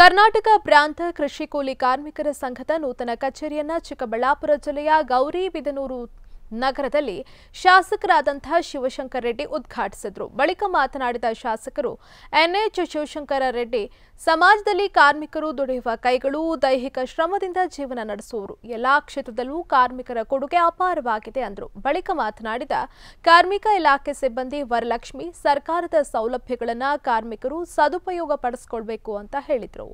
ಕರ್ನಾಟಕ ಪ್ರಾಂತ ಕೃಷಿ ಕೂಲಿ ಕಾರ್ಮಿಕರ ಸಂಘದ ನೂತನ ಕಚೇರಿಯನ್ನು ಚಿಕ್ಕಬಳ್ಳಾಪುರ ಜಿಲ್ಲೆಯ ಗೌರಿಬಿದನೂರು ನಗರದಲ್ಲಿ ಶಾಸಕರಾದಂತಹ ಶಿವಶಂಕರ ರೆಡ್ಡಿ ಉದ್ಘಾಟಿಸಿದರು ಬಳಿಕ ಮಾತನಾಡಿದ ಶಾಸಕರು ಎನ್ಎಚ್ ಶಿವಶಂಕರ ರೆಡ್ಡಿ ಸಮಾಜದಲ್ಲಿ ಕಾರ್ಮಿಕರು ದುಡಿಯುವ ಕೈಗಳು ದೈಹಿಕ ಶ್ರಮದಿಂದ ಜೀವನ ನಡೆಸುವರು ಎಲ್ಲಾ ಕ್ಷೇತ್ರದಲ್ಲೂ ಕಾರ್ಮಿಕರ ಕೊಡುಗೆ ಅಪಾರವಾಗಿದೆ ಅಂದರು ಬಳಿಕ ಮಾತನಾಡಿದ ಕಾರ್ಮಿಕ ಇಲಾಖೆ ಸಿಬ್ಬಂದಿ ವರಲಕ್ಷ್ಮಿ ಸರ್ಕಾರದ ಸೌಲಭ್ಯಗಳನ್ನು ಕಾರ್ಮಿಕರು ಸದುಪಯೋಗ ಪಡಿಸಿಕೊಳ್ಬೇಕು ಅಂತ ಹೇಳಿದರು